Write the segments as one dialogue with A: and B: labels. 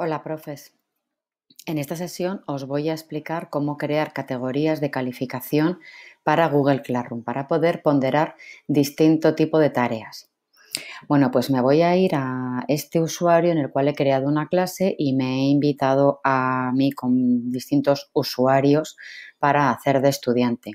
A: Hola, profes. En esta sesión os voy a explicar cómo crear categorías de calificación para Google Classroom, para poder ponderar distinto tipo de tareas. Bueno, pues me voy a ir a este usuario en el cual he creado una clase y me he invitado a mí con distintos usuarios para hacer de estudiante.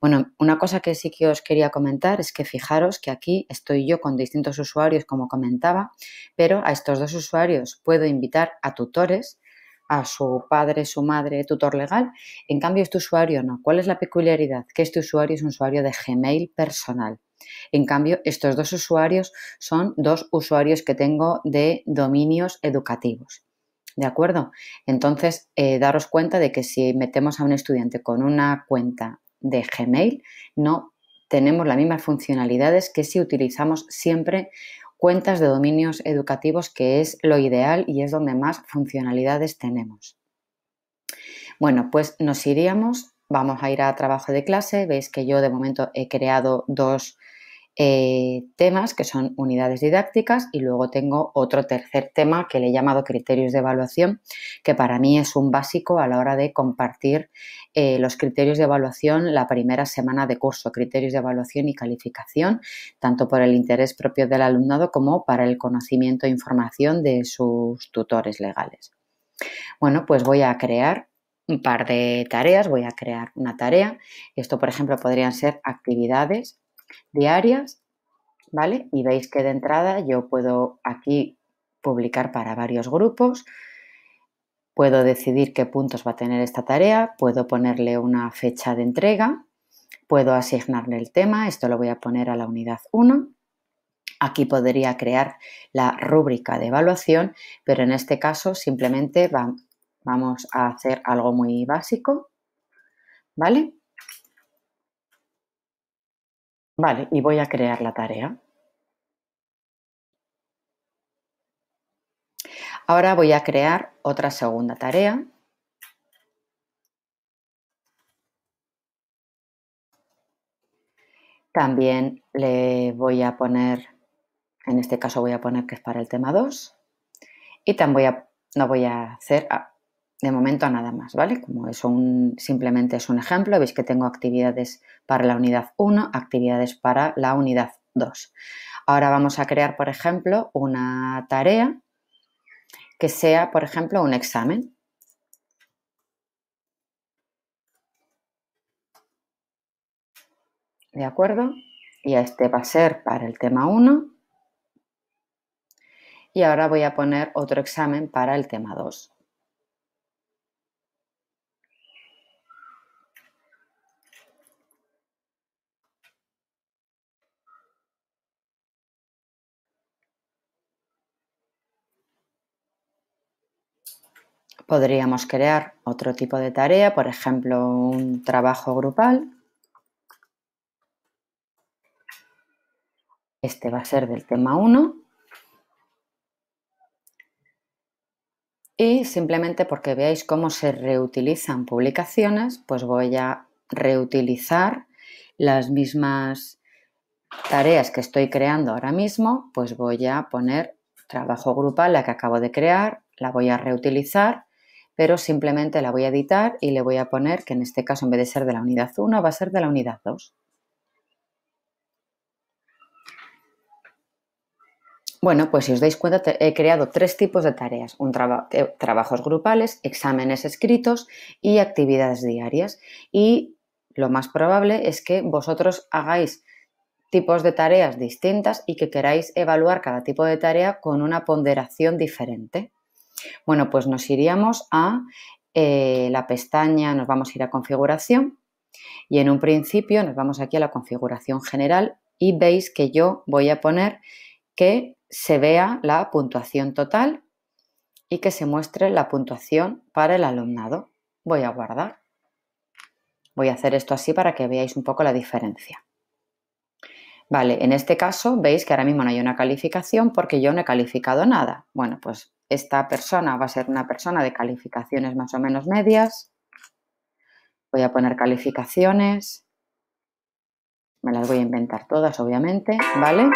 A: Bueno, una cosa que sí que os quería comentar es que fijaros que aquí estoy yo con distintos usuarios, como comentaba, pero a estos dos usuarios puedo invitar a tutores a su padre, su madre, tutor legal. En cambio, este usuario no. ¿Cuál es la peculiaridad? Que este usuario es un usuario de Gmail personal. En cambio, estos dos usuarios son dos usuarios que tengo de dominios educativos. ¿de acuerdo? Entonces, eh, daros cuenta de que si metemos a un estudiante con una cuenta de Gmail, no tenemos las mismas funcionalidades que si utilizamos siempre cuentas de dominios educativos, que es lo ideal y es donde más funcionalidades tenemos. Bueno, pues nos iríamos, vamos a ir a trabajo de clase, veis que yo de momento he creado dos eh, temas que son unidades didácticas y luego tengo otro tercer tema que le he llamado criterios de evaluación, que para mí es un básico a la hora de compartir eh, los criterios de evaluación la primera semana de curso, criterios de evaluación y calificación, tanto por el interés propio del alumnado como para el conocimiento e información de sus tutores legales. Bueno, pues voy a crear un par de tareas, voy a crear una tarea. Esto, por ejemplo, podrían ser actividades diarias, ¿vale? Y veis que de entrada yo puedo aquí publicar para varios grupos, puedo decidir qué puntos va a tener esta tarea, puedo ponerle una fecha de entrega, puedo asignarle el tema, esto lo voy a poner a la unidad 1. Aquí podría crear la rúbrica de evaluación, pero en este caso simplemente vamos a hacer algo muy básico, ¿vale? Vale, y voy a crear la tarea. Ahora voy a crear otra segunda tarea. También le voy a poner, en este caso voy a poner que es para el tema 2. Y también voy a, no voy a hacer, ah, de momento nada más, ¿vale? Como eso un, simplemente es un ejemplo, veis que tengo actividades para la unidad 1, actividades para la unidad 2. Ahora vamos a crear, por ejemplo, una tarea que sea, por ejemplo, un examen. ¿De acuerdo? Y este va a ser para el tema 1. Y ahora voy a poner otro examen para el tema 2. Podríamos crear otro tipo de tarea, por ejemplo, un trabajo grupal. Este va a ser del tema 1. Y simplemente porque veáis cómo se reutilizan publicaciones, pues voy a reutilizar las mismas tareas que estoy creando ahora mismo, pues voy a poner trabajo grupal, la que acabo de crear, la voy a reutilizar pero simplemente la voy a editar y le voy a poner que en este caso en vez de ser de la unidad 1 va a ser de la unidad 2. Bueno, pues si os dais cuenta, he creado tres tipos de tareas, un eh, trabajos grupales, exámenes escritos y actividades diarias. Y lo más probable es que vosotros hagáis tipos de tareas distintas y que queráis evaluar cada tipo de tarea con una ponderación diferente. Bueno, pues nos iríamos a eh, la pestaña, nos vamos a ir a configuración y en un principio nos vamos aquí a la configuración general y veis que yo voy a poner que se vea la puntuación total y que se muestre la puntuación para el alumnado. Voy a guardar. Voy a hacer esto así para que veáis un poco la diferencia. Vale, en este caso veis que ahora mismo no hay una calificación porque yo no he calificado nada. Bueno, pues esta persona va a ser una persona de calificaciones más o menos medias. Voy a poner calificaciones. Me las voy a inventar todas, obviamente, ¿vale?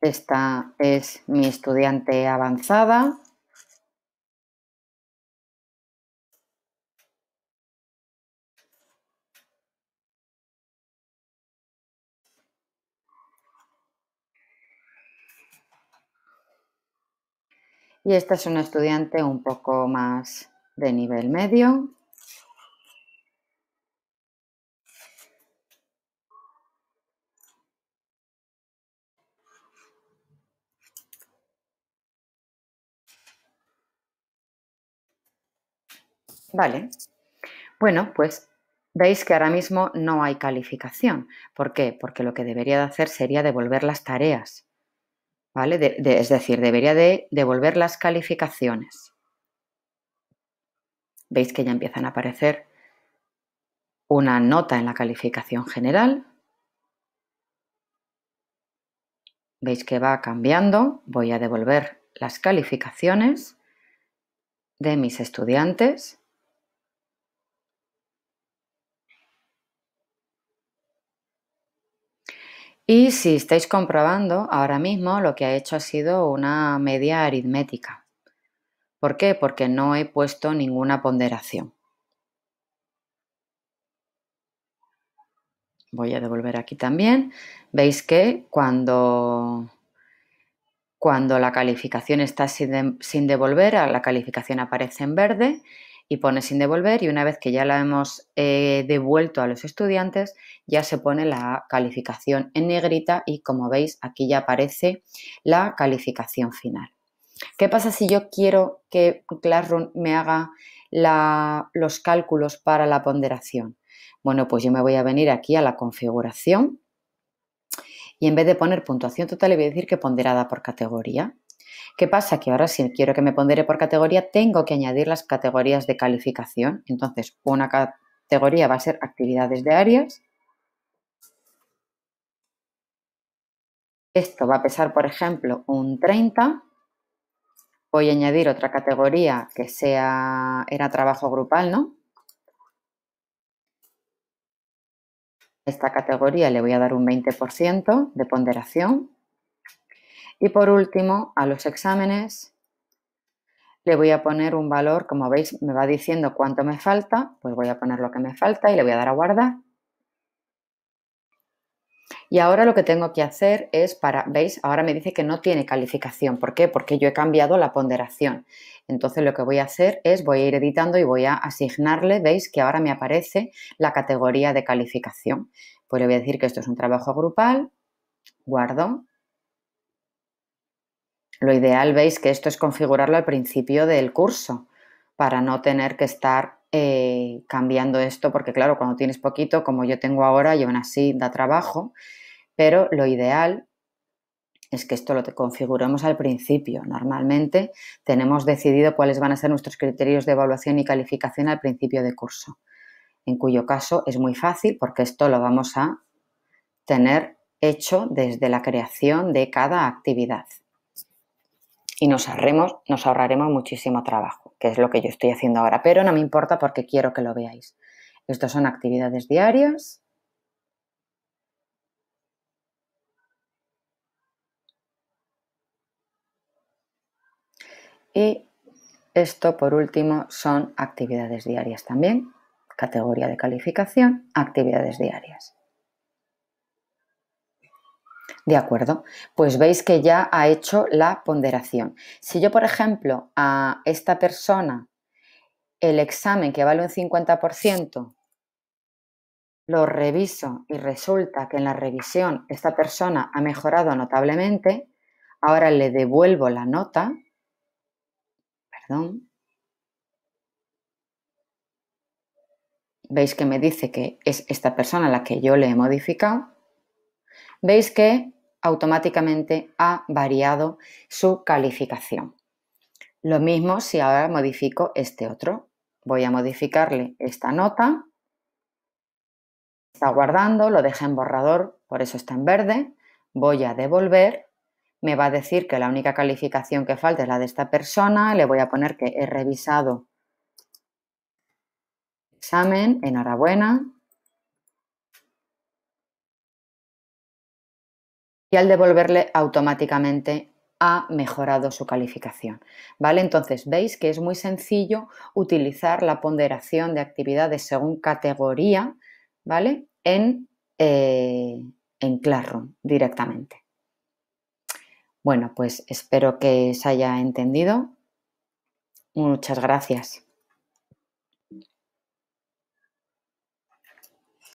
A: Esta es mi estudiante avanzada. y esta es una estudiante un poco más de nivel medio. Vale. Bueno, pues veis que ahora mismo no hay calificación. ¿Por qué? Porque lo que debería de hacer sería devolver las tareas es decir, debería de devolver las calificaciones. Veis que ya empiezan a aparecer una nota en la calificación general. Veis que va cambiando. Voy a devolver las calificaciones de mis estudiantes. Y si estáis comprobando, ahora mismo lo que ha hecho ha sido una media aritmética. ¿Por qué? Porque no he puesto ninguna ponderación. Voy a devolver aquí también. Veis que cuando, cuando la calificación está sin, sin devolver, la calificación aparece en verde y pone sin devolver y una vez que ya la hemos eh, devuelto a los estudiantes, ya se pone la calificación en negrita y como veis aquí ya aparece la calificación final. ¿Qué pasa si yo quiero que Classroom me haga los cálculos para la ponderación? Bueno, pues yo me voy a venir aquí a la configuración y en vez de poner puntuación total le voy a decir que ponderada por categoría. ¿Qué pasa? Que ahora si quiero que me pondere por categoría, tengo que añadir las categorías de calificación. Entonces, una categoría va a ser actividades de áreas. Esto va a pesar, por ejemplo, un 30. Voy a añadir otra categoría que sea, era trabajo grupal, ¿no? esta categoría le voy a dar un 20% de ponderación. Y por último, a los exámenes le voy a poner un valor, como veis, me va diciendo cuánto me falta, pues voy a poner lo que me falta y le voy a dar a guardar. Y ahora lo que tengo que hacer es para, veis, ahora me dice que no tiene calificación. ¿Por qué? Porque yo he cambiado la ponderación. Entonces lo que voy a hacer es voy a ir editando y voy a asignarle, veis que ahora me aparece la categoría de calificación. Pues le voy a decir que esto es un trabajo grupal, guardo lo ideal, veis que esto es configurarlo al principio del curso para no tener que estar eh, cambiando esto, porque claro, cuando tienes poquito, como yo tengo ahora, y aún así da trabajo, pero lo ideal es que esto lo configuremos al principio. Normalmente tenemos decidido cuáles van a ser nuestros criterios de evaluación y calificación al principio de curso, en cuyo caso es muy fácil porque esto lo vamos a tener hecho desde la creación de cada actividad y nos ahorremos, nos ahorraremos muchísimo trabajo, que es lo que yo estoy haciendo ahora, pero no me importa porque quiero que lo veáis. Estas son actividades diarias. Y esto, por último, son actividades diarias también, categoría de calificación, actividades diarias. De acuerdo, pues veis que ya ha hecho la ponderación. Si yo, por ejemplo, a esta persona el examen que vale un 50%, lo reviso y resulta que en la revisión esta persona ha mejorado notablemente, ahora le devuelvo la nota, perdón, veis que me dice que es esta persona la que yo le he modificado, veis que automáticamente ha variado su calificación. Lo mismo si ahora modifico este otro. Voy a modificarle esta nota. Está guardando, lo dejé en borrador, por eso está en verde. Voy a devolver. Me va a decir que la única calificación que falta es la de esta persona. Le voy a poner que he revisado examen, enhorabuena. y al devolverle automáticamente ha mejorado su calificación. ¿Vale? Entonces, veis que es muy sencillo utilizar la ponderación de actividades según categoría, ¿vale? En, eh, en Classroom directamente. Bueno, pues espero que se haya entendido. Muchas gracias.